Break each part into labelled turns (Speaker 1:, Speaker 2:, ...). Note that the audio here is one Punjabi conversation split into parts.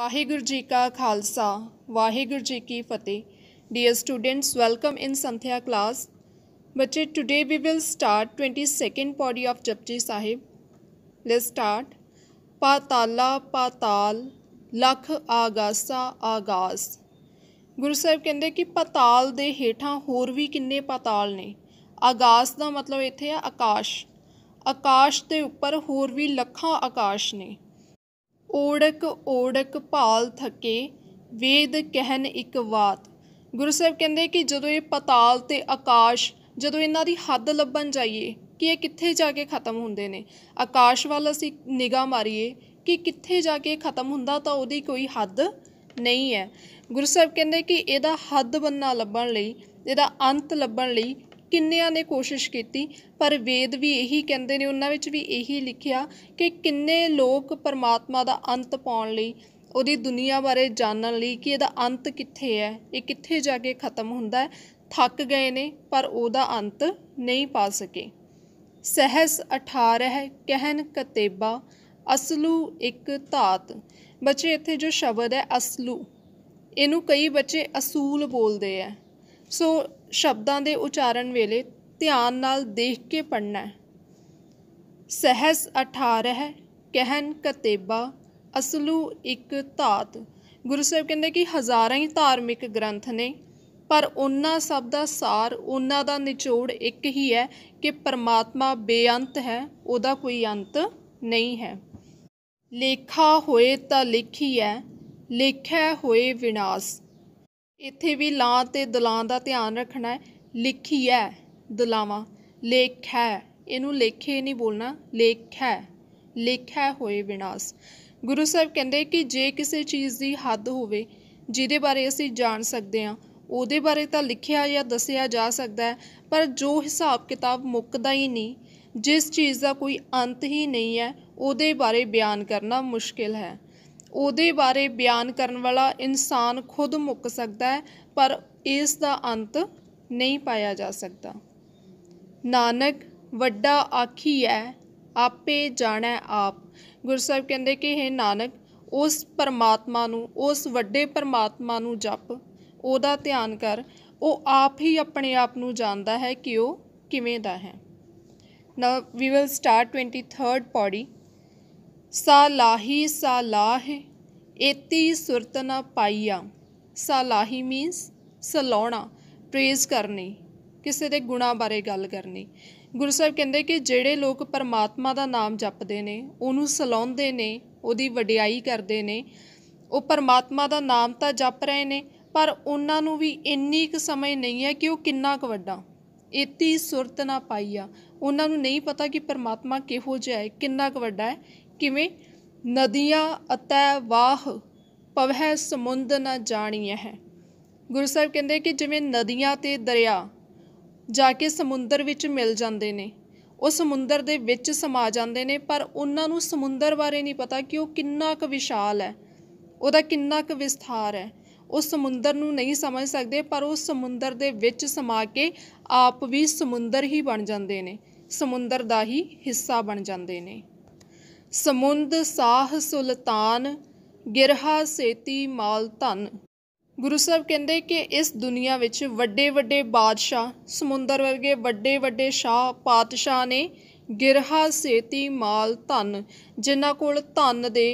Speaker 1: ਵਾਹਿਗੁਰੂ ਜੀ ਕਾ ਖਾਲਸਾ ਵਾਹਿਗੁਰੂ ਜੀ ਕੀ ਫਤਿਹ dear students welcome in santhya class ਬੱਚੇ today we will start 22nd pauri of Japji Sahib let's start ਪਾਤਾਲਾ ਪਾਤਾਲ ਲਖ ਆਗਾਸਾ ਆਗਾਸ ਗੁਰੂ ਸਾਹਿਬ ਕਹਿੰਦੇ ਕਿ ਪਾਤਾਲ ਦੇ ਹੇਠਾਂ ਹੋਰ ਵੀ ਕਿੰਨੇ ਪਾਤਾਲ ਨੇ ਆਗਾਸ ਦਾ ਮਤਲਬ ਇੱਥੇ ਆ ਆਕਾਸ਼ ਆਕਾਸ਼ ਦੇ ਉੱਪਰ ਹੋਰ ਵੀ ਲੱਖਾਂ ਆਕਾਸ਼ ਨੇ ਓੜਕ ਓੜਕ ਭਾਲ ਥਕੇ ਵੇਦ ਕਹਿਨ ਇੱਕ ਬਾਤ ਗੁਰੂ ਸਾਹਿਬ ਕਹਿੰਦੇ ਕਿ ਜਦੋਂ ਇਹ ਪਤਾਲ ਤੇ ਆਕਾਸ਼ ਜਦੋਂ ਇਹਨਾਂ ਦੀ ਹੱਦ ਲੱਭਣ ਜਾਈਏ ਕਿ ਇਹ ਕਿੱਥੇ ਜਾ ਕੇ ਖਤਮ ਹੁੰਦੇ ਨੇ ਆਕਾਸ਼ ਵੱਲ ਅਸੀਂ ਨਿਗਾਹ ਮਾਰੀਏ ਕਿ ਕਿੱਥੇ ਜਾ ਕੇ ਖਤਮ ਹੁੰਦਾ ਤਾਂ ਉਹਦੀ ਕੋਈ ਹੱਦ ਨਹੀਂ ਹੈ ਗੁਰੂ ਸਾਹਿਬ ਕਹਿੰਦੇ ਕਿ ਇਹਦਾ ਹੱਦ ਬੰਨਾ ਲੱਭਣ ਲਈ ਇਹਦਾ ਅੰਤ ਲੱਭਣ ਲਈ ਕਿੰਨਿਆਂ ਨੇ ਕੋਸ਼ਿਸ਼ ਕੀਤੀ ਪਰ ਵੇਦ ਵੀ ਇਹੀ ਕਹਿੰਦੇ ਨੇ ਉਹਨਾਂ ਵਿੱਚ ਵੀ ਇਹੀ ਲਿਖਿਆ ਕਿ ਕਿੰਨੇ ਲੋਕ ਪਰਮਾਤਮਾ ਦਾ ਅੰਤ ਪਾਉਣ ਲਈ ਉਹਦੀ ਦੁਨੀਆ ਬਾਰੇ ਜਾਣਨ ਲਈ ਕਿ ਇਹਦਾ ਅੰਤ ਕਿੱਥੇ ਹੈ ਇਹ ਕਿੱਥੇ ਜਾ ਕੇ ਖਤਮ ਹੁੰਦਾ ਹੈ ਥੱਕ ਗਏ ਨੇ ਪਰ ਉਹਦਾ ਅੰਤ ਨਹੀਂ ਪਾ ਸਕੇ ਸਹਸ 18 ਹੈ ਕਹਿਨ ਕਤੇਬਾ ਅਸਲੂ ਇੱਕ ਧਾਤ ਬੱਚੇ ਇੱਥੇ ਜੋ ਸ਼ਬਦ ਹੈ ਅਸਲੂ ਇਹਨੂੰ ਕਈ ਬੱਚੇ ਅਸੂਲ ਬੋਲਦੇ ਆ ਸੋ ਸ਼ਬਦਾਂ ਦੇ ਉਚਾਰਨ ਵੇਲੇ ਧਿਆਨ ਨਾਲ ਦੇਖ ਕੇ ਪੜਨਾ ਹੈ ਸਹਿਸ 18 ਹੈ ਕਹਿਨ ਕਤੇਬਾ ਅਸਲੂ ਇੱਕ ਧਾਤ ਗੁਰੂ ਸਾਹਿਬ ਕਹਿੰਦੇ ਕਿ ਹਜ਼ਾਰਾਂ ਹੀ ਧਾਰਮਿਕ ਗ੍ਰੰਥ ਨੇ ਪਰ ਉਹਨਾਂ ਸਭ ਦਾ ਸਾਰ ਉਹਨਾਂ ਦਾ ਨਿਚੋੜ ਇੱਕ ਹੀ ਹੈ ਕਿ ਪਰਮਾਤਮਾ ਬੇਅੰਤ ਹੈ ਉਹਦਾ ਕੋਈ ਅੰਤ ਨਹੀਂ ਹੈ ਲੇਖਾ ਹੋਏ ਤਾਂ ਲਿਖੀ ਹੈ ਲਿਖਿਆ ਹੋਏ ਵਿਨਾਸ਼ ਇੱਥੇ ਵੀ ਲਾਂ ਤੇ ਦਲਾਂ ਦਾ ਧਿਆਨ ਰੱਖਣਾ ਹੈ ਲਿਖੀ ਹੈ ਦਲਾਵਾ ਲੇਖ ਹੈ ਇਹਨੂੰ ਲੇਖੇ ਨਹੀਂ ਬੋਲਣਾ ਲੇਖ ਹੈ ਲਿਖ ਹੈ ਹੋਏ ਵਿਨਾਸ਼ ਗੁਰੂ ਸਾਹਿਬ ਕਹਿੰਦੇ ਕਿ ਜੇ ਕਿਸੇ ਚੀਜ਼ ਦੀ ਹੱਦ ਹੋਵੇ ਜਿਹਦੇ ਬਾਰੇ ਅਸੀਂ ਜਾਣ ਸਕਦੇ ਹਾਂ ਉਹਦੇ ਬਾਰੇ ਤਾਂ ਲਿਖਿਆ ਜਾਂ ਦੱਸਿਆ ਜਾ ਸਕਦਾ ਪਰ ਜੋ ਹਿਸਾਬ ਕਿਤਾਬ ਮੁੱਕਦਾ ਹੀ ਨਹੀਂ ਜਿਸ ਚੀਜ਼ ਦਾ ਕੋਈ ਅੰਤ ਹੀ ਨਹੀਂ ਹੈ ਉਹਦੇ ਬਾਰੇ ਬਿਆਨ ਕਰਨਾ ਮੁਸ਼ਕਿਲ ਹੈ ਉਹਦੇ ਬਾਰੇ ਬਿਆਨ ਕਰਨ ਵਾਲਾ ਇਨਸਾਨ ਖੁਦ ਮੁੱਕ ਸਕਦਾ ਹੈ ਪਰ ਇਸ ਦਾ ਅੰਤ ਨਹੀਂ ਪਾਇਆ ਜਾ ਸਕਦਾ ਨਾਨਕ ਵੱਡਾ ਆਖੀ ਹੈ ਆਪੇ ਜਾਣੈ ਆਪ ਗੁਰਸਾਹਿਬ ਕਹਿੰਦੇ ਕਿ हे ਨਾਨਕ ਉਸ ਪਰਮਾਤਮਾ ਨੂੰ ਉਸ ਵੱਡੇ ਪਰਮਾਤਮਾ ਨੂੰ ਜਪ ਉਹਦਾ ਧਿਆਨ ਕਰ ਉਹ ਆਪ ਹੀ ਆਪਣੇ ਆਪ ਨੂੰ ਜਾਣਦਾ ਹੈ ਕਿ ਉਹ ਕਿਵੇਂ ਦਾ ਹੈ ਨਾ ਵੀ ਵਿਲ ਸਟਾਰਟ 23rd ਪੌੜੀ ਸਾਲਾਹੀ ਸਾਲਾਹ ਇਤੀ ਸੁਰਤ ਨ ਪਾਈਆ ਸਾਲਾਹੀ ਮੀਨਸ ਸਲਾਉਣਾ ਪ੍ਰੇਜ਼ ਕਰਨੀ ਕਿਸੇ ਦੇ ਗੁਣਾ ਬਾਰੇ ਗੱਲ ਕਰਨੀ ਗੁਰੂ ਸਾਹਿਬ ਕਹਿੰਦੇ ਕਿ ਜਿਹੜੇ ਲੋਕ ਪਰਮਾਤਮਾ ਦਾ ਨਾਮ ਜਪਦੇ ਨੇ ਉਹਨੂੰ ਸਲਾਉਂਦੇ ਨੇ ਉਹਦੀ ਵਡਿਆਈ ਕਰਦੇ ਨੇ ਉਹ ਪਰਮਾਤਮਾ ਦਾ ਨਾਮ ਤਾਂ ਜਪ ਰਹੇ ਨੇ ਪਰ ਉਹਨਾਂ ਨੂੰ ਵੀ ਇੰਨੀ ਕੁ ਸਮਝ ਨਹੀਂ ਹੈ ਕਿ ਉਹ ਕਿੰਨਾ ਕੁ ਵੱਡਾ ਇਤੀ ਸੁਰਤ ਨਾ ਪਾਈਆ ਉਹਨਾਂ ਨੂੰ ਨਹੀਂ ਪਤਾ ਕਿ ਪਰਮਾਤਮਾ ਕਿਹੋ ਜਿਹਾ ਹੈ ਕਿੰਨਾ ਕੁ ਵੱਡਾ ਹੈ ਕਿਵੇਂ ਨਦੀਆਂ ਅਤੈ ਵਾਹ ਪਵਹਿ ਸਮੁੰਦ ਨ ਜਾਣੀਐ ਹੈ ਗੁਰੂ ਸਾਹਿਬ ਕਹਿੰਦੇ ਕਿ ਜਿਵੇਂ ਨਦੀਆਂ ਤੇ ਦਰਿਆ ਜਾ ਕੇ ਸਮੁੰਦਰ ਵਿੱਚ ਮਿਲ ਜਾਂਦੇ ਨੇ ਉਹ ਸਮੁੰਦਰ ਦੇ ਵਿੱਚ ਸਮਾ ਜਾਂਦੇ ਨੇ ਪਰ ਉਹਨਾਂ ਨੂੰ ਸਮੁੰਦਰ ਬਾਰੇ ਨਹੀਂ ਪਤਾ ਕਿ ਉਹ ਕਿੰਨਾ ਕੁ ਵਿਸ਼ਾਲ ਹੈ ਉਹਦਾ ਕਿੰਨਾ ਕੁ ਵਿਸਥਾਰ ਹੈ ਉਹ ਸਮੁੰਦਰ ਨੂੰ ਨਹੀਂ ਸਮਝ ਸਕਦੇ ਪਰ ਉਹ ਸਮੁੰਦਰ ਦੇ ਵਿੱਚ ਸਮਾ ਕੇ ਆਪ ਵੀ ਸਮੁੰਦਰ ਹੀ ਬਣ ਜਾਂਦੇ ਨੇ ਸਮੁੰਦਰ ਦਾ ਹੀ ਹਿੱਸਾ ਬਣ ਜਾਂਦੇ ਨੇ ਸਮੁੰਦ ਸਾਹ ਸੁਲਤਾਨ ਗਿਰਹਾ ਸੇਤੀ ਮਾਲ ਧਨ ਗੁਰੂ ਸਾਹਿਬ ਕਹਿੰਦੇ ਕਿ ਇਸ ਦੁਨੀਆ ਵਿੱਚ ਵੱਡੇ ਵੱਡੇ ਬਾਦਸ਼ਾਹ ਸਮੁੰਦਰ ਵਰਗੇ ਵੱਡੇ ਵੱਡੇ ਸ਼ਾਹ ਪਾਤਸ਼ਾਹ ਨੇ ਗਿਰਹਾ ਸੇਤੀ ਮਾਲ ਧਨ ਜਿਨ੍ਹਾਂ ਕੋਲ ਧਨ ਦੇ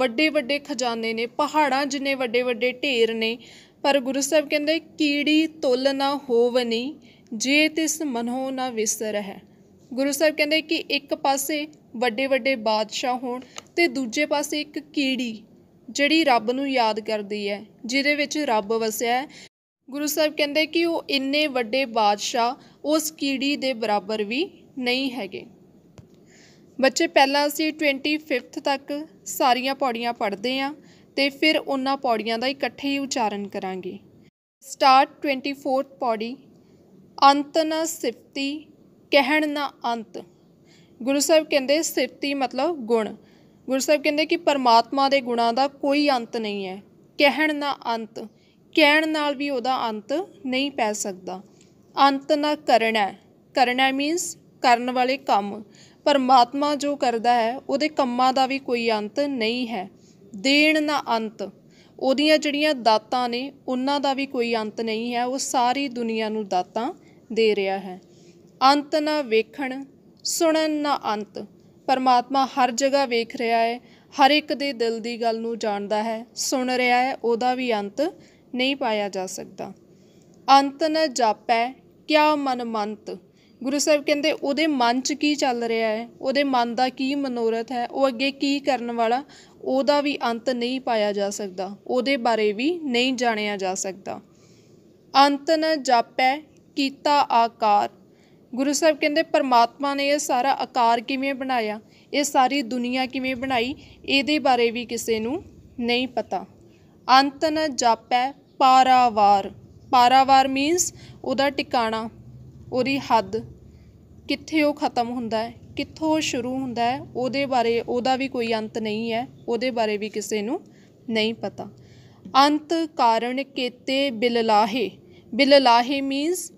Speaker 1: ਵੱਡੇ ਵੱਡੇ ਖਜ਼ਾਨੇ ਨੇ ਪਹਾੜਾਂ ਜਿੰਨੇ ਵੱਡੇ ਵੱਡੇ ਢੇਰ ਨੇ ਪਰ ਗੁਰੂ ਸਾਹਿਬ ਕਹਿੰਦੇ ਕੀੜੀ ਤੁਲ ਨਾ ਹੋਵਨੀ ਜੇ ਤਿਸ ਮਨੋ ਨਾ ਵਿਸਰ ਹੈ ਗੁਰੂ ਸਾਹਿਬ ਕਹਿੰਦੇ ਕਿ ਇੱਕ ਪਾਸੇ ਵੱਡੇ ਵੱਡੇ ਬਾਦਸ਼ਾਹ ਹੋਣ ਤੇ ਦੂਜੇ ਪਾਸੇ ਇੱਕ ਕੀੜੀ ਜਿਹੜੀ ਰੱਬ ਨੂੰ ਯਾਦ ਕਰਦੀ ਹੈ ਜਿਹਦੇ ਵਿੱਚ ਰੱਬ ਵਸਿਆ ਹੈ ਗੁਰੂ ਸਾਹਿਬ ਕਹਿੰਦੇ ਕਿ ਉਹ ਇੰਨੇ ਵੱਡੇ ਬਾਦਸ਼ਾਹ ਉਸ ਕੀੜੀ ਦੇ ਬਰਾਬਰ ਵੀ ਨਹੀਂ ਹੈਗੇ ਬੱਚੇ ਪਹਿਲਾਂ ਅਸੀਂ 25th ਤੱਕ ਸਾਰੀਆਂ ਪੌੜੀਆਂ ਪੜ੍ਹਦੇ ਆਂ ਤੇ ਫਿਰ ਉਹਨਾਂ ਪੌੜੀਆਂ ਦਾ ਇਕੱਠੇ ਹੀ ਉਚਾਰਨ ਕਰਾਂਗੇ ਸਟਾਰਟ 24th ਪੌੜੀ ਅੰਤਨ ਸਿਫਤੀ ਕਹਿਣ ਨਾ ਅੰਤ ਗੁਰੂ ਸਾਹਿਬ ਕਹਿੰਦੇ ਸਿਫਤੀ ਮਤਲਬ ਗੁਣ ਗੁਰੂ ਸਾਹਿਬ ਕਹਿੰਦੇ ਕਿ ਪਰਮਾਤਮਾ ਦੇ ਗੁਣਾਂ ਦਾ ਕੋਈ ਅੰਤ ਨਹੀਂ ਹੈ ਕਹਿਣ ਨਾ ਅੰਤ ਕਹਿਣ ਨਾਲ ਵੀ ਉਹਦਾ ਅੰਤ ਨਹੀਂ ਪੈ ਸਕਦਾ ਅੰਤ ਨਾ ਕਰਨਾ ਕਰਨਾ ਮੀਨਸ ਕਰਨ ਵਾਲੇ ਕੰਮ ਪਰਮਾਤਮਾ ਜੋ ਕਰਦਾ ਹੈ ਉਹਦੇ ਕੰਮਾਂ ਦਾ ਵੀ ਕੋਈ ਅੰਤ ਨਹੀਂ ਹੈ ਦੇਣ ਨਾ ਅੰਤ ਉਹਦੀਆਂ ਜਿਹੜੀਆਂ ਦਾਤਾਂ ਨੇ ਉਹਨਾਂ ਦਾ ਵੀ ਕੋਈ ਅੰਤ ਨਹੀਂ ਹੈ ਉਹ ਸਾਰੀ ਦੁਨੀਆ ਨੂੰ ਦਾਤਾਂ ਦੇ ਰਿਹਾ ਹੈ ਅੰਤ ਨਾ ਵੇਖਣ ਸੁਣਨ ਨਾ ਅੰਤ ਪਰਮਾਤਮਾ ਹਰ ਜਗ੍ਹਾ ਵੇਖ ਰਿਹਾ ਹੈ ਹਰ ਇੱਕ ਦੇ ਦਿਲ ਦੀ ਗੱਲ ਨੂੰ ਜਾਣਦਾ ਹੈ ਸੁਣ ਰਿਹਾ ਹੈ ਉਹਦਾ ਵੀ ਅੰਤ ਨਹੀਂ ਪਾਇਆ ਜਾ ਸਕਦਾ ਅੰਤ ਨ ਜਾਪੈ ਕਿਆ ਮਨ ਮੰਤ ਗੁਰੂ ਸਾਹਿਬ ਕਹਿੰਦੇ ਉਹਦੇ ਮਨ 'ਚ ਕੀ ਚੱਲ ਰਿਹਾ ਹੈ ਉਹਦੇ ਮਨ ਦਾ ਕੀ ਮਨੋਰਥ ਹੈ ਉਹ ਅੱਗੇ ਕੀ ਕਰਨ ਵਾਲਾ ਉਹਦਾ ਵੀ ਅੰਤ ਨਹੀਂ ਪਾਇਆ ਜਾ ਸਕਦਾ ਉਹਦੇ ਬਾਰੇ ਵੀ ਨਹੀਂ ਜਾਣਿਆ ਜਾ ਸਕਦਾ ਅੰਤ ਨ ਜਾਪੈ ਕੀਤਾ ਆਕਾਰ ਗੁਰੂ ਸਾਹਿਬ ਕਹਿੰਦੇ ਪਰਮਾਤਮਾ ਨੇ ਇਹ ਸਾਰਾ ਆਕਾਰ ਕਿਵੇਂ ਬਣਾਇਆ ਇਹ ਸਾਰੀ ਦੁਨੀਆ ਕਿਵੇਂ ਬਣਾਈ ਇਹਦੇ ਬਾਰੇ ਵੀ ਕਿਸੇ ਨੂੰ ਨਹੀਂ ਪਤਾ ਅੰਤ ਨ ਜਾਪੈ ਪਾਰਾਵਾਰ ਪਾਰਾਵਾਰ ਮੀਨਸ ਉਹਦਾ ਟਿਕਾਣਾ ਉਹਦੀ ਹੱਦ ਕਿੱਥੇ ਉਹ ਖਤਮ ਹੁੰਦਾ ਹੈ ਕਿੱਥੋਂ ਸ਼ੁਰੂ ਹੁੰਦਾ ਹੈ ਉਹਦੇ ਬਾਰੇ ਉਹਦਾ ਵੀ ਕੋਈ ਅੰਤ ਨਹੀਂ ਹੈ ਉਹਦੇ ਬਾਰੇ ਵੀ ਕਿਸੇ ਨੂੰ ਨਹੀਂ ਪਤਾ ਅੰਤ ਕਾਰਨ ਕੇਤੇ ਬਿਲਲਾਹੇ ਬਿਲਲਾਹੇ ਮੀਨਸ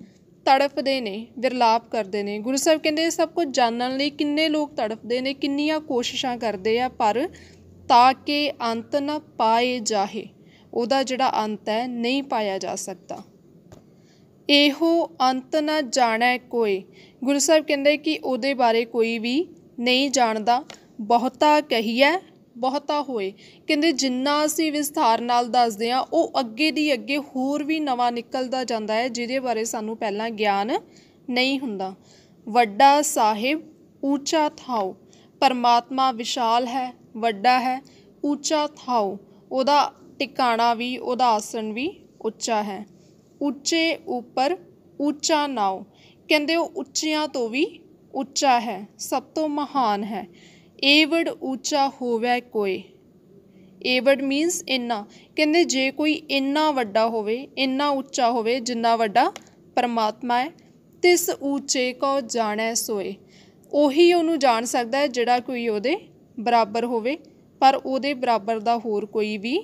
Speaker 1: ਤੜਫਦੇ ਨੇ ਵਿਰਲਾਪ ਕਰਦੇ ਨੇ ਗੁਰੂ ਸਾਹਿਬ ਕਹਿੰਦੇ ਸਭ ਕੁਝ ਜਾਣਨ ਲਈ ਕਿੰਨੇ ਲੋਕ ਤੜਫਦੇ ਨੇ ਕਿੰਨੀਆਂ ਕੋਸ਼ਿਸ਼ਾਂ ਕਰਦੇ ਆ ਪਰ ਤਾਂ ਕਿ ਅੰਤ ਨਾ ਪਾਏ ਜਾਹੇ ਉਹਦਾ ਜਿਹੜਾ ਅੰਤ ਹੈ ਨਹੀਂ ਪਾਇਆ ਜਾ ਸਕਦਾ ਇਹੋ ਅੰਤ ਨਾ ਜਾਣੈ ਕੋਈ ਗੁਰੂ ਸਾਹਿਬ ਕਹਿੰਦੇ ਕਿ ਉਹਦੇ ਬਾਰੇ ਕੋਈ ਵੀ ਨਹੀਂ ਜਾਣਦਾ ਬਹੁਤਾ ਕਹੀਐ ਬਹੁਤਾ ਹੋਏ ਕਹਿੰਦੇ ਜਿੰਨਾ ਅਸੀਂ ਵਿਸਥਾਰ ਨਾਲ ਦੱਸਦੇ ਆ ਉਹ ਅੱਗੇ ਦੀ ਅੱਗੇ ਹੋਰ ਵੀ ਨਵਾਂ ਨਿਕਲਦਾ ਜਾਂਦਾ ਹੈ ਜਿਹਦੇ ਬਾਰੇ ਸਾਨੂੰ ਪਹਿਲਾਂ ਗਿਆਨ ਨਹੀਂ ਹੁੰਦਾ ਵੱਡਾ ਸਾਹਿਬ ਉੱਚਾ ਥਾਉ ਪਰਮਾਤਮਾ ਵਿਸ਼ਾਲ ਹੈ ਵੱਡਾ ਹੈ ਉੱਚਾ ਥਾਉ ਉਹਦਾ ਟਿਕਾਣਾ ਵੀ ਉਹਦਾ ਆਸਣ ਵੀ ਉੱਚਾ ਹੈ ਉੱਚੇ ਉੱਪਰ ਉੱਚਾ ਨਾਉ ਕਹਿੰਦੇ ਉਹ ਉੱਚਿਆਂ ਤੋਂ ਵੀ ਉੱਚਾ ਹੈ ਸਭ ਤੋਂ ਮਹਾਨ ਹੈ ਏਵਡ ਉੱਚਾ ਹੋਵੇ ਕੋਏ ਏਵਡ ਮੀਨਸ ਇੰਨਾ ਕਹਿੰਦੇ ਜੇ ਕੋਈ ਇੰਨਾ ਵੱਡਾ ਹੋਵੇ ਇੰਨਾ ਉੱਚਾ ਹੋਵੇ ਜਿੰਨਾ ਵੱਡਾ ਪਰਮਾਤਮਾ ਹੈ ਤਿਸ ਉੱਚੇ ਕੋ ਜਾਣੈ ਸੋਏ ਉਹੀ ਉਹਨੂੰ ਜਾਣ ਸਕਦਾ ਹੈ ਜਿਹੜਾ ਕੋਈ ਉਹਦੇ ਬਰਾਬਰ ਹੋਵੇ ਪਰ ਉਹਦੇ ਬਰਾਬਰ ਦਾ ਹੋਰ ਕੋਈ ਵੀ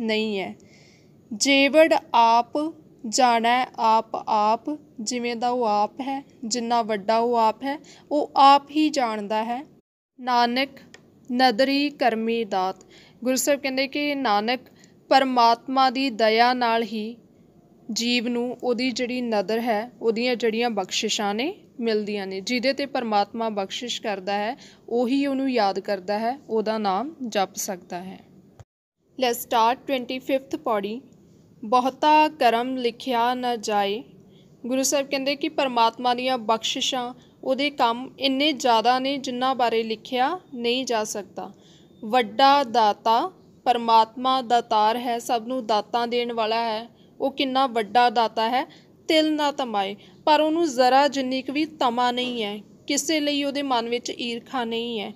Speaker 1: ਨਹੀਂ ਹੈ ਜੇਵੜ ਆਪ ਜਾਣੈ ਆਪ ਆਪ ਜਿਵੇਂ ਦਾ ਉਹ ਆਪ ਹੈ ਜਿੰਨਾ ਵੱਡਾ ਉਹ ਆਪ ਹੈ ਉਹ ਆਪ ਹੀ ਜਾਣਦਾ ਹੈ ਨਾਨਕ ਨਦਰੀ ਕਰਮੀ ਦਾਤ ਗੁਰੂ ਸਾਹਿਬ ਕਹਿੰਦੇ ਕਿ ਨਾਨਕ ਪਰਮਾਤਮਾ ਦੀ ਦਇਆ ਨਾਲ ਹੀ ਜੀਵ ਨੂੰ ਉਹਦੀ ਜਿਹੜੀ ਨਦਰ ਹੈ ਉਹਦੀਆਂ ਜਿਹੜੀਆਂ ਬਖਸ਼ਿਸ਼ਾਂ ਨੇ ਮਿਲਦੀਆਂ ਨੇ ਜਿਹਦੇ ਤੇ ਪਰਮਾਤਮਾ ਬਖਸ਼ਿਸ਼ ਕਰਦਾ ਹੈ ਉਹੀ ਉਹਨੂੰ ਯਾਦ ਕਰਦਾ ਹੈ ਉਹਦਾ ਨਾਮ ਜਪ ਸਕਦਾ ਹੈ ਲੈਟਸ ਸਟਾਰਟ 25th ਪੌੜੀ ਬਹੁਤਾ ਕਰਮ ਲਿਖਿਆ ਨਾ ਜਾਏ ਗੁਰੂ ਸਾਹਿਬ ਕਹਿੰਦੇ ਕਿ ਪਰਮਾਤਮਾ ਦੀਆਂ ਬਖਸ਼ਿਸ਼ਾਂ ਉਹਦੇ ਕੰਮ ਇੰਨੇ ਜ਼ਿਆਦਾ ਨੇ ਜਿੰਨਾ ਬਾਰੇ ਲਿਖਿਆ ਨਹੀਂ ਜਾ ਸਕਦਾ ਵੱਡਾ ਦਾਤਾ ਪਰਮਾਤਮਾ ਦਾਤਾਰ ਹੈ ਸਭ ਨੂੰ ਦਾਤਾਂ ਦੇਣ ਵਾਲਾ ਹੈ ਉਹ ਕਿੰਨਾ ਵੱਡਾ ਦਾਤਾ ਹੈ ਤਿਲ ਨਾ ਤਮਾਏ ਪਰ ਉਹਨੂੰ ਜ਼ਰਾ ਜਿੰਨੀ ਕੁ ਵੀ ਤਮਾ ਨਹੀਂ ਹੈ ਕਿਸੇ ਲਈ ਉਹਦੇ ਮਨ ਵਿੱਚ ਈਰਖਾ ਨਹੀਂ ਹੈ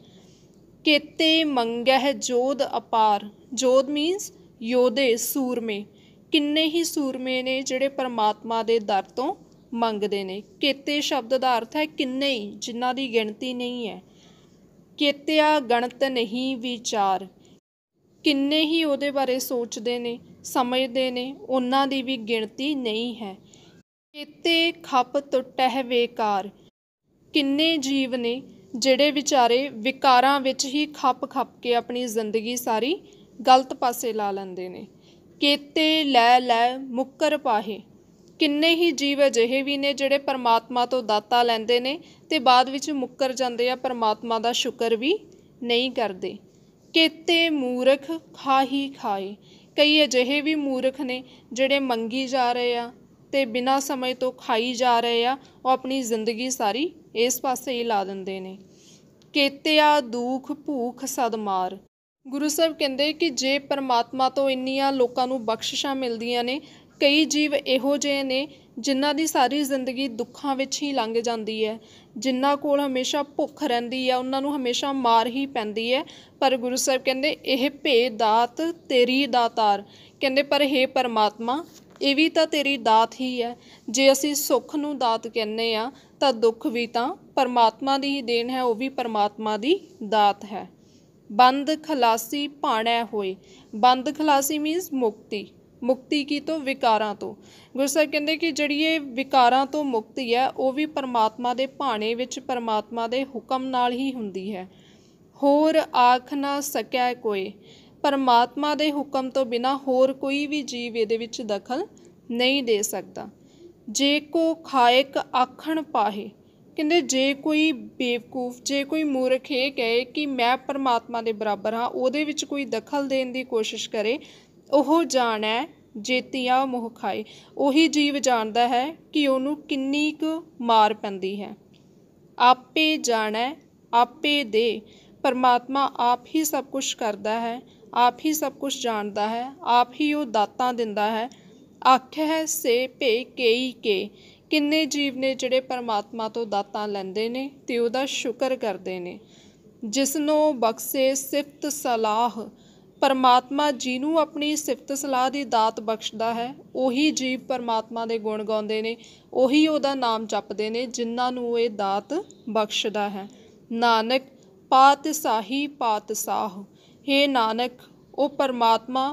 Speaker 1: ਕੇਤੇ ਮੰਗਹਿ ਜੋਦ ਅਪਾਰ ਜੋਦ ਮੀਨਸ ਯੋਦੇ ਸੂਰਮੇ ਕਿੰਨੇ ਹੀ ਸੂਰਮੇ ਨੇ ਜਿਹੜੇ ਪਰਮਾਤਮਾ ਦੇ ਦਰ ਤੋਂ ਮੰਗਦੇ ਨੇ ਕੇਤੇ ਸ਼ਬਦ ਦਾ ਅਰਥ ਹੈ ਕਿੰਨੇ ਹੀ ਜਿਨ੍ਹਾਂ ਦੀ ਗਿਣਤੀ ਨਹੀਂ ਹੈ ਕੇਤਿਆ ਗਣਤ ਨਹੀਂ ਵਿਚਾਰ ਕਿੰਨੇ ਹੀ ਉਹਦੇ ਬਾਰੇ ਸੋਚਦੇ ਨੇ ਸਮਝਦੇ ਨੇ ਉਹਨਾਂ ਦੀ ਵੀ ਗਿਣਤੀ ਨਹੀਂ ਹੈ ਕੇਤੇ ਖੱਪ ਟੁੱਟਹਿ ਵੇਕਾਰ ਕਿੰਨੇ ਜੀਵ ਨੇ ਜਿਹੜੇ ਵਿਚਾਰੇ ਵਿਕਾਰਾਂ ਵਿੱਚ ਹੀ ਖੱਪ ਖੱਪ ਕੇ ਆਪਣੀ ਜ਼ਿੰਦਗੀ ਸਾਰੀ ਗਲਤ ਪਾਸੇ ਲਾ ਲੈਂਦੇ ਨੇ ਕੇਤੇ ਲੈ ਲੈ ਮੁੱਕਰ ਪਾਹੇ ਕਿੰਨੇ ਹੀ ਜੀਵ ਅਜਿਹੇ ਵੀ ਨੇ ਜਿਹੜੇ ਪਰਮਾਤਮਾ ਤੋਂ ਦਾਤਾ ਲੈਂਦੇ ਨੇ ਤੇ ਬਾਅਦ ਵਿੱਚ ਮੁੱਕਰ ਜਾਂਦੇ ਆ ਪਰਮਾਤਮਾ ਦਾ ਸ਼ੁਕਰ ਵੀ ਨਹੀਂ ਕਰਦੇ ਕੇਤੇ ਮੂਰਖ ਖਾਹੀ ਖਾਏ ਕਈ ਅਜਿਹੇ ਵੀ ਮੂਰਖ ਨੇ ਜਿਹੜੇ ਮੰਗੀ ਜਾ ਰਹੇ ਆ ਤੇ ਬਿਨਾਂ ਸਮੇਂ ਤੋਂ ਖਾਈ ਜਾ ਰਹੇ ਆ ਉਹ ਆਪਣੀ ਜ਼ਿੰਦਗੀ ਸਾਰੀ ਇਸ ਪਾਸੇ ਹੀ ਲਾ ਦਿੰਦੇ ਨੇ ਕੇਤਿਆ ਦੁੱਖ ਭੂਖ ਸਦਮਾਰ ਗੁਰੂ ਸਾਹਿਬ ਕਹਿੰਦੇ ਕਿ ਜੇ ਪਰਮਾਤਮਾ ਤੋਂ ਇੰਨੀਆਂ ਲੋਕਾਂ ਨੂੰ ਬਖਸ਼ਿਸ਼ਾਂ ਮਿਲਦੀਆਂ ਨੇ ਕਈ ਜੀਵ ਇਹੋ ਜਿਹੇ ਨੇ ਜਿਨ੍ਹਾਂ ਦੀ ਸਾਰੀ ਜ਼ਿੰਦਗੀ ਦੁੱਖਾਂ ਵਿੱਚ ਹੀ ਲੰਘ ਜਾਂਦੀ ਹੈ ਜਿਨ੍ਹਾਂ ਕੋਲ ਹਮੇਸ਼ਾ ਭੁੱਖ ਰਹਿੰਦੀ ਹੈ ਉਹਨਾਂ ਨੂੰ ਹਮੇਸ਼ਾ ਮਾਰ ਹੀ ਪੈਂਦੀ ਹੈ ਪਰ ਗੁਰੂ ਸਾਹਿਬ ਕਹਿੰਦੇ ਇਹ ਭੇ ਦਾਤ ਤੇਰੀ ਦਾਤਾਰ ਕਹਿੰਦੇ ਪਰ हे ਪਰਮਾਤਮਾ ਇਹ ਵੀ ਤਾਂ ਤੇਰੀ ਦਾਤ ਹੀ ਹੈ ਜੇ ਅਸੀਂ ਸੁੱਖ ਨੂੰ ਦਾਤ ਕਹਿੰਨੇ ਆ ਤਾਂ ਦੁੱਖ ਵੀ ਤਾਂ ਪਰਮਾਤਮਾ ਦੀ ਹੀ ਦੇਣ ਹੈ ਉਹ ਵੀ ਪਰਮਾਤਮਾ ਦੀ ਦਾਤ ਹੈ ਬੰਦ ਖਲਾਸੀ ਪਾਣਾ ਹੋਏ ਬੰਦ ਖਲਾਸੀ ਮੀਨਸ ਮੁਕਤੀ ਮੁਕਤੀ ਕੀ ਤੋਂ ਵਿਕਾਰਾਂ ਤੋਂ ਗੁਰਸਾਹਿਬ ਕਹਿੰਦੇ ਕਿ ਜਿਹੜੀ ਇਹ ਵਿਕਾਰਾਂ ਤੋਂ ਮੁਕਤੀ ਹੈ ਉਹ ਵੀ ਪਰਮਾਤਮਾ ਦੇ ਭਾਣੇ ਵਿੱਚ ਪਰਮਾਤਮਾ ਦੇ ਹੁਕਮ ਨਾਲ ਹੀ ਹੁੰਦੀ ਹੈ ਹੋਰ ਆਖ ਨਾ ਸਕਿਆ ਕੋਈ ਪਰਮਾਤਮਾ ਦੇ ਹੁਕਮ ਤੋਂ ਬਿਨਾ ਹੋਰ ਕੋਈ ਵੀ ਜੀਵ ਇਹਦੇ ਵਿੱਚ ਦਖਲ ਨਹੀਂ ਦੇ ਸਕਦਾ ਜੇ ਕੋ ਖਾਇਕ ਆਖਣ ਪਾਹੇ ਕਹਿੰਦੇ ਜੇ ਕੋਈ ਬੇਵਕੂਫ ਜੇ ਕੋਈ ਮੂਰਖ ਇਹ ਕਹੇ ਕਿ ਮੈਂ ਪਰਮਾਤਮਾ ਦੇ ਬਰਾਬਰ ਹਾਂ ਉਹਦੇ ਵਿੱਚ ਕੋਈ ਦਖਲ ਦੇਣ ਦੀ ਕੋਸ਼ਿਸ਼ ਕਰੇ ਉਹ ਜਾਣੈ ਜੇਤੀਆ ਮੋਹ ਖਾਏ ਉਹੀ ਜੀਵ ਜਾਣਦਾ ਹੈ ਕਿ ਉਹਨੂੰ ਕਿੰਨੀ ਕੁ ਮਾਰ ਪੈਂਦੀ ਹੈ ਆਪੇ ਜਾਣੈ ਆਪੇ ਦੇ ਪਰਮਾਤਮਾ ਆਪ ਹੀ ਸਭ ਕੁਝ ਕਰਦਾ ਹੈ ਆਪ ਹੀ ਸਭ ਕੁਝ ਜਾਣਦਾ ਹੈ ਆਪ ਹੀ ਉਹ ਦਾਤਾਂ ਦਿੰਦਾ ਹੈ ਆਖੇ ਸੇ ਭੇ ਕੇਈ ਕੇ ਕਿੰਨੇ ਜੀਵ ਨੇ ਜਿਹੜੇ ਪਰਮਾਤਮਾ ਤੋਂ ਦਾਤਾਂ ਲੈਂਦੇ ਨੇ ਤੇ ਉਹਦਾ ਸ਼ੁਕਰ ਕਰਦੇ ਨੇ ਜਿਸ ਨੂੰ ਬਖਸ਼ੇ ਸਿਫਤ ਸਲਾਹ ਪਰਮਾਤਮਾ ਜਿਹਨੂੰ ਆਪਣੀ ਸਿਫਤ ਸਲਾਹ ਦੀ ਦਾਤ ਬਖਸ਼ਦਾ ਹੈ ਉਹੀ ਜੀਵ ਪਰਮਾਤਮਾ ਦੇ ਗੁਣ ਗਾਉਂਦੇ ਨੇ ਉਹੀ ਉਹਦਾ ਨਾਮ ਜਪਦੇ ਨੇ ਜਿਨ੍ਹਾਂ ਨੂੰ ਇਹ ਦਾਤ ਬਖਸ਼ਦਾ ਹੈ ਨਾਨਕ ਪਾਤਸ਼ਾਹੀ ਪਾਤਸ਼ਾਹ हे ਨਾਨਕ ਉਹ ਪਰਮਾਤਮਾ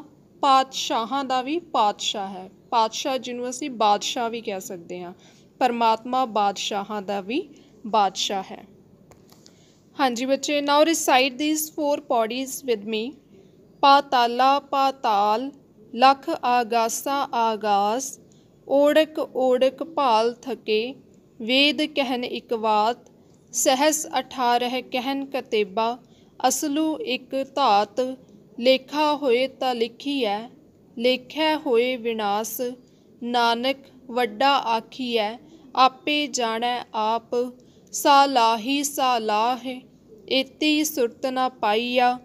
Speaker 1: ਪਾਤਸ਼ਾਹਾਂ ਦਾ ਵੀ ਪਾਤਸ਼ਾਹ ਹੈ ਪਾਤਸ਼ਾਹ ਜਿਹਨੂੰ ਅਸੀਂ ਬਾਦਸ਼ਾਹ ਵੀ ਕਹਿ ਸਕਦੇ ਹਾਂ ਪਰਮਾਤਮਾ ਬਾਦਸ਼ਾਹਾਂ ਦਾ ਵੀ ਬਾਦਸ਼ਾਹ ਹੈ ਹਾਂਜੀ ਬੱਚੇ now recite these four pauris with me ਪਾਤਾਲਾ ਪਾਤਾਲ ਲਖ ਆਗਾਸਾ ਆਗਾਸ ਓੜਕ ਓੜਕ ਭਾਲ ਥਕੇ ਵੇਦ ਕਹਿਨ ਇਕ ਬਾਤ ਸਹਸ 18 ਕਹਿਨ ਕਤੇਬਾ ਅਸਲੂ ਇਕ ਧਾਤ ਲੇਖਾ ਹੋਏ ਤਾਂ ਐ ਲੇਖੈ ਹੋਏ ਵਿਨਾਸ਼ ਨਾਨਕ ਵੱਡਾ ਆਖੀ ਐ ਆਪੇ ਜਾਣੈ ਆਪ ਸਾਲਾਹੀ ਸਾਲਾਹ ਇਤੀ ਸੁਰਤ ਨਾ ਪਾਈਆ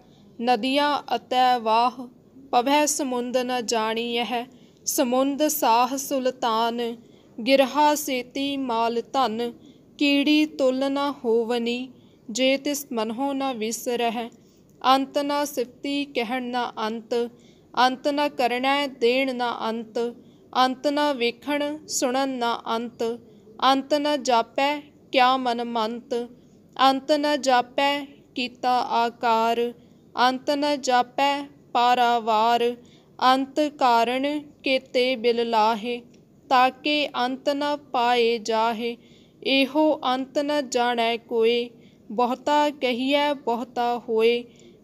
Speaker 1: ਅਤੈ ਵਾਹ ਪਵੈ ਸਮੁੰਦ ਨ ਜਾਣੀ जाणीह ਸਮੁੰਦ ਸਾਹ ਸੁਲਤਾਨ ਗਿਰਹਾ ਸੇਤੀ ਮਾਲ ਧਨ ਕੀੜੀ ਤੁਲ ਨ ਹੋਵਨੀ ਜੇ ਤਿਸ ਮਨਹੋ ਨ ਵਿਸਰਹਿ ਅੰਤ ਨ ਸਿਫਤੀ ਕਹਿਣ ਨ ਅੰਤ ਅੰਤ ਨ ਕਰਣਾ ਦੇਣ ਨ ਅੰਤ ਅੰਤ ਨ ਵੇਖਣ ਸੁਣਨ ਨ ਅੰਤ ਅੰਤ ਨ ਜਾਪੈ ਕਿਆ ਮਨ ਮੰਤ ਅੰਤ ਨ ਜਾਪੈ ਕੀਤਾ ਆਕਾਰ ਅੰਤ ਨ ਜਾਪੈ ਪਾਰਾਵਾਰ ਅੰਤ ਕਾਰਣ ਕੇਤੇ ਬਿਲ ਲਾਹੇ ਤਾਕੇ ਅੰਤ ਨ ਪਾਏ ਜਾਹੇ ਇਹੋ ਅੰਤ ਨ ਜਾਣੈ ਕੋਈ ਬਹੁਤਾ ਕਹੀਐ ਬਹੁਤਾ ਹੋਏ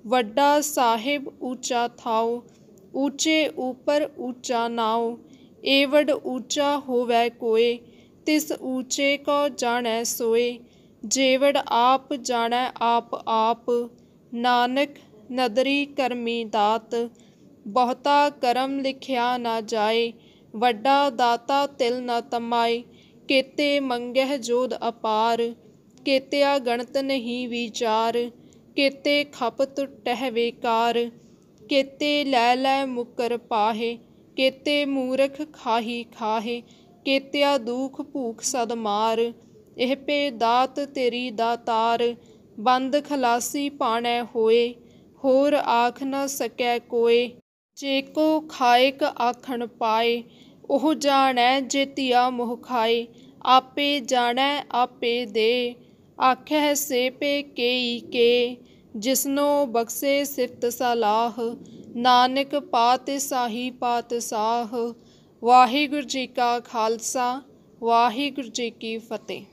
Speaker 1: ਵੱਡਾ ਸਾਹਿਬ ਊਚਾ ਥਾਉ ਊਚੇ ਉਪਰ ਊਚਾ ਨਾਉ ਏਵਡ ਊਚਾ ਹੋਵੈ ਕੋਏ ਤਿਸ ਊਚੇ ਕੋ ਜਾਣੈ ਸੋਏ ਜੇਵੜ ਆਪ ਜਾਣੈ ਆਪ ਆਪ ਨਾਨਕ ਨਦਰੀ ਕਰਮੀ ਦਾਤ ਬਹੁਤਾ ਕਰਮ ਲਿਖਿਆ ਨਾ ਜਾਏ ਵੱਡਾ ਦਾਤਾ ਤਿਲ ਨਾ ਤਮਾਏ ਕੇਤੇ ਮੰਗਹਿ ਜੋਦ ਅਪਾਰ ਕੇਤਿਆ ਗਣਤ ਨਹੀਂ ਵਿਚਾਰ ਕੇਤੇ ਖਪਤ ਟਹਿ ਵੇਕਾਰ ਕੇਤੇ ਲੈ ਲੈ ਮੁਕਰ ਪਾਹੇ ਕੇਤੇ ਮੂਰਖ ਖਾਹੀ ਖਾਹੇ ਕੇਤਿਆ ਦੂਖ ਭੂਖ ਸਦ ਮਾਰ ਇਹ ਪੇ ਦਾਤ ਤੇਰੀ ਦਾਤਾਰ ਬੰਦ ਖਲਾਸੀ ਪਾਣੈ ਹੋਏ ਹੋਰ ਆਖ ਨਾ ਸਕੈ ਕੋਇ ਜੇ ਕੋ ਖਾਇਕ ਆਖਣ ਪਾਏ ਉਹ ਜਾਣੈ ਜੇ ਧੀਆ ਮੋਹ ਖਾਏ ਆਪੇ ਜਾਣੈ ਆਪੇ ਦੇ ਆਖੈ ਸੇ ਪੇ ਕੇਈ ਕੇ ਜਿਸਨੋ ਬਖਸੇ ਸਿਫਤ ਸਲਾਹ ਨਾਨਕ ਪਾਤ ਸਾਹੀ ਪਾਤ ਸਾਹ ਵਾਹਿਗੁਰੂ ਜੀ ਕਾ ਖਾਲਸਾ ਵਾਹਿਗੁਰੂ ਜੀ ਕੀ ਫਤਿਹ